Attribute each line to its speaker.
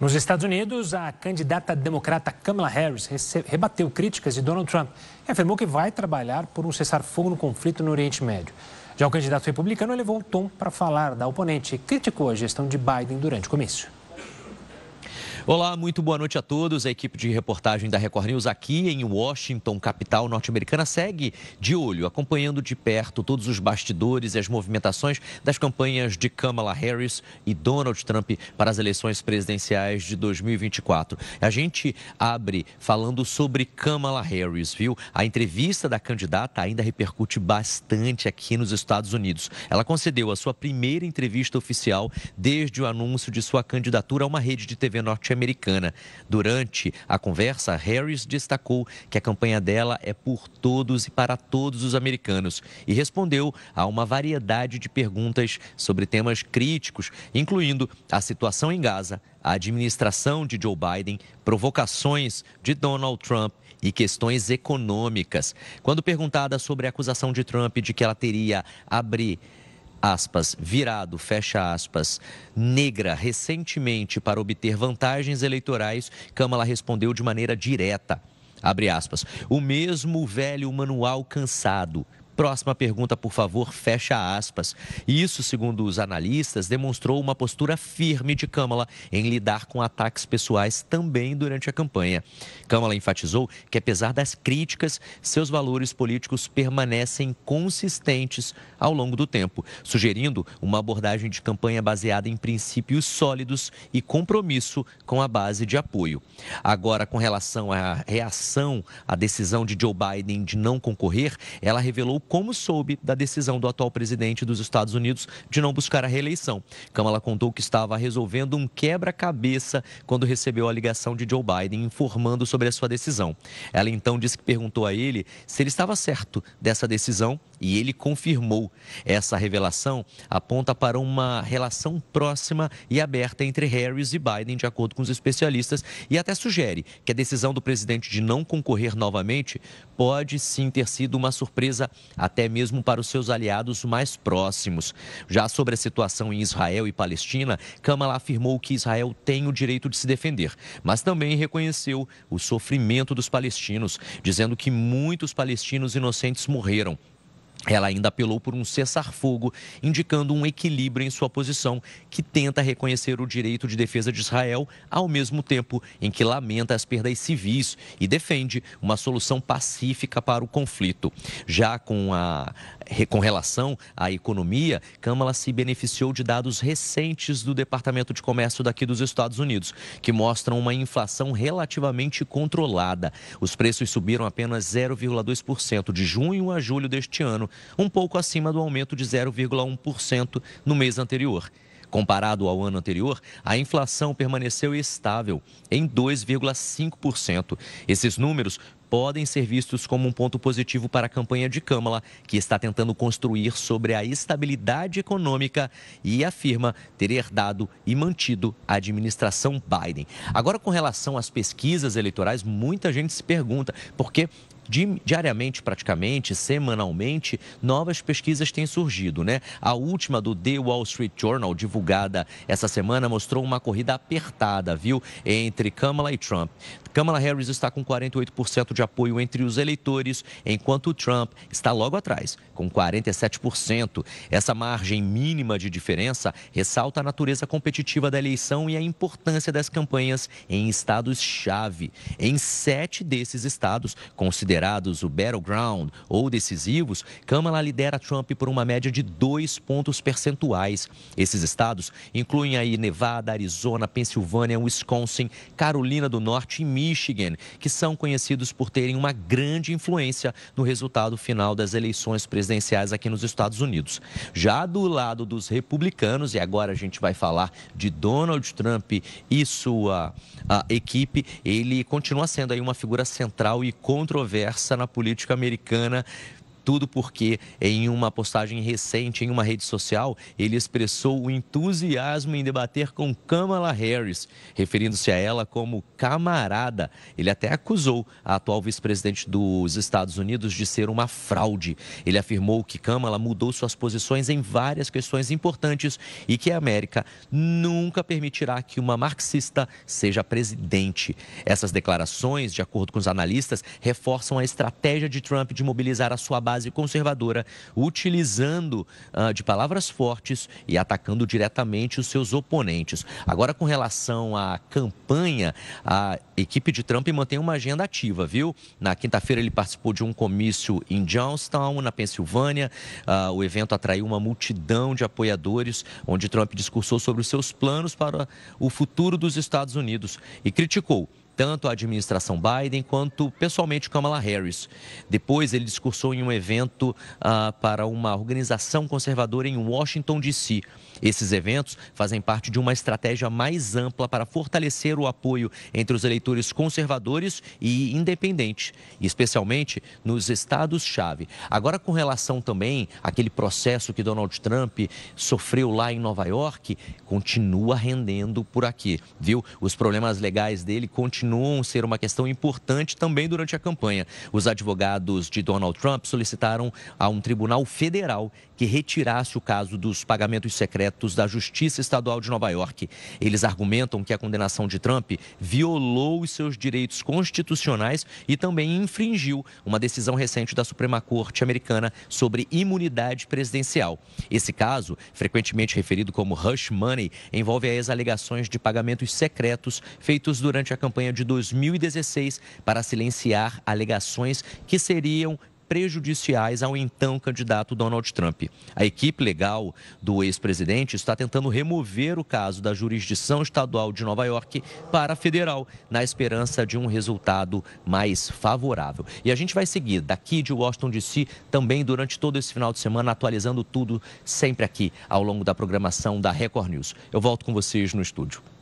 Speaker 1: Nos Estados Unidos, a candidata democrata Kamala Harris rebateu críticas de Donald Trump e afirmou que vai trabalhar por um cessar-fogo no conflito no Oriente Médio. Já o candidato republicano elevou o tom para falar da oponente e criticou a gestão de Biden durante o comício. Olá, muito boa noite a todos. A equipe de reportagem da Record News aqui em Washington, capital norte-americana, segue de olho, acompanhando de perto todos os bastidores e as movimentações das campanhas de Kamala Harris e Donald Trump para as eleições presidenciais de 2024. A gente abre falando sobre Kamala Harris, viu? A entrevista da candidata ainda repercute bastante aqui nos Estados Unidos. Ela concedeu a sua primeira entrevista oficial desde o anúncio de sua candidatura a uma rede de TV norte-americana norte-americana. Durante a conversa, Harris destacou que a campanha dela é por todos e para todos os americanos e respondeu a uma variedade de perguntas sobre temas críticos, incluindo a situação em Gaza, a administração de Joe Biden, provocações de Donald Trump e questões econômicas. Quando perguntada sobre a acusação de Trump de que ela teria, abrir aspas, virado, fecha aspas, negra recentemente para obter vantagens eleitorais, Câmara respondeu de maneira direta. Abre aspas. O mesmo velho manual cansado Próxima pergunta, por favor, fecha aspas. Isso, segundo os analistas, demonstrou uma postura firme de Kamala em lidar com ataques pessoais também durante a campanha. Kamala enfatizou que, apesar das críticas, seus valores políticos permanecem consistentes ao longo do tempo, sugerindo uma abordagem de campanha baseada em princípios sólidos e compromisso com a base de apoio. Agora, com relação à reação à decisão de Joe Biden de não concorrer, ela revelou como soube da decisão do atual presidente dos Estados Unidos de não buscar a reeleição. Kamala contou que estava resolvendo um quebra-cabeça quando recebeu a ligação de Joe Biden informando sobre a sua decisão. Ela então disse que perguntou a ele se ele estava certo dessa decisão e ele confirmou. Essa revelação aponta para uma relação próxima e aberta entre Harris e Biden, de acordo com os especialistas, e até sugere que a decisão do presidente de não concorrer novamente pode sim ter sido uma surpresa até mesmo para os seus aliados mais próximos. Já sobre a situação em Israel e Palestina, Kamala afirmou que Israel tem o direito de se defender, mas também reconheceu o sofrimento dos palestinos, dizendo que muitos palestinos inocentes morreram ela ainda apelou por um cessar-fogo, indicando um equilíbrio em sua posição, que tenta reconhecer o direito de defesa de Israel, ao mesmo tempo em que lamenta as perdas civis e defende uma solução pacífica para o conflito. Já com, a, com relação à economia, Câmara se beneficiou de dados recentes do Departamento de Comércio daqui dos Estados Unidos, que mostram uma inflação relativamente controlada. Os preços subiram apenas 0,2% de junho a julho deste ano um pouco acima do aumento de 0,1% no mês anterior. Comparado ao ano anterior, a inflação permaneceu estável em 2,5%. Esses números podem ser vistos como um ponto positivo para a campanha de Câmara, que está tentando construir sobre a estabilidade econômica e afirma ter herdado e mantido a administração Biden. Agora, com relação às pesquisas eleitorais, muita gente se pergunta por que diariamente, praticamente, semanalmente, novas pesquisas têm surgido, né? A última do The Wall Street Journal, divulgada essa semana, mostrou uma corrida apertada, viu, entre Kamala e Trump. Kamala Harris está com 48% de apoio entre os eleitores, enquanto Trump está logo atrás, com 47%. Essa margem mínima de diferença ressalta a natureza competitiva da eleição e a importância das campanhas em estados-chave. Em sete desses estados, considerados o battleground ou decisivos, Kamala lidera Trump por uma média de dois pontos percentuais. Esses estados incluem aí Nevada, Arizona, Pensilvânia, Wisconsin, Carolina do Norte e Michigan Michigan, que são conhecidos por terem uma grande influência no resultado final das eleições presidenciais aqui nos Estados Unidos. Já do lado dos republicanos, e agora a gente vai falar de Donald Trump e sua equipe, ele continua sendo aí uma figura central e controversa na política americana tudo porque, em uma postagem recente em uma rede social, ele expressou o entusiasmo em debater com Kamala Harris, referindo-se a ela como camarada. Ele até acusou a atual vice-presidente dos Estados Unidos de ser uma fraude. Ele afirmou que Kamala mudou suas posições em várias questões importantes e que a América nunca permitirá que uma marxista seja presidente. Essas declarações, de acordo com os analistas, reforçam a estratégia de Trump de mobilizar a sua base base conservadora, utilizando uh, de palavras fortes e atacando diretamente os seus oponentes. Agora, com relação à campanha, a equipe de Trump mantém uma agenda ativa, viu? Na quinta-feira, ele participou de um comício em Johnstown, na Pensilvânia. Uh, o evento atraiu uma multidão de apoiadores, onde Trump discursou sobre os seus planos para o futuro dos Estados Unidos e criticou tanto a administração Biden quanto pessoalmente Kamala Harris. Depois, ele discursou em um evento ah, para uma organização conservadora em Washington, D.C. Esses eventos fazem parte de uma estratégia mais ampla para fortalecer o apoio entre os eleitores conservadores e independentes, especialmente nos estados-chave. Agora, com relação também àquele processo que Donald Trump sofreu lá em Nova York, continua rendendo por aqui, viu? Os problemas legais dele continuam continuam a ser uma questão importante também durante a campanha. Os advogados de Donald Trump solicitaram a um tribunal federal que retirasse o caso dos pagamentos secretos da Justiça Estadual de Nova York. Eles argumentam que a condenação de Trump violou os seus direitos constitucionais e também infringiu uma decisão recente da Suprema Corte americana sobre imunidade presidencial. Esse caso, frequentemente referido como Hush Money, envolve as alegações de pagamentos secretos feitos durante a campanha de 2016 para silenciar alegações que seriam prejudiciais ao então candidato Donald Trump. A equipe legal do ex-presidente está tentando remover o caso da jurisdição estadual de Nova York para a federal, na esperança de um resultado mais favorável. E a gente vai seguir daqui de Washington DC também durante todo esse final de semana, atualizando tudo sempre aqui ao longo da programação da Record News. Eu volto com vocês no estúdio.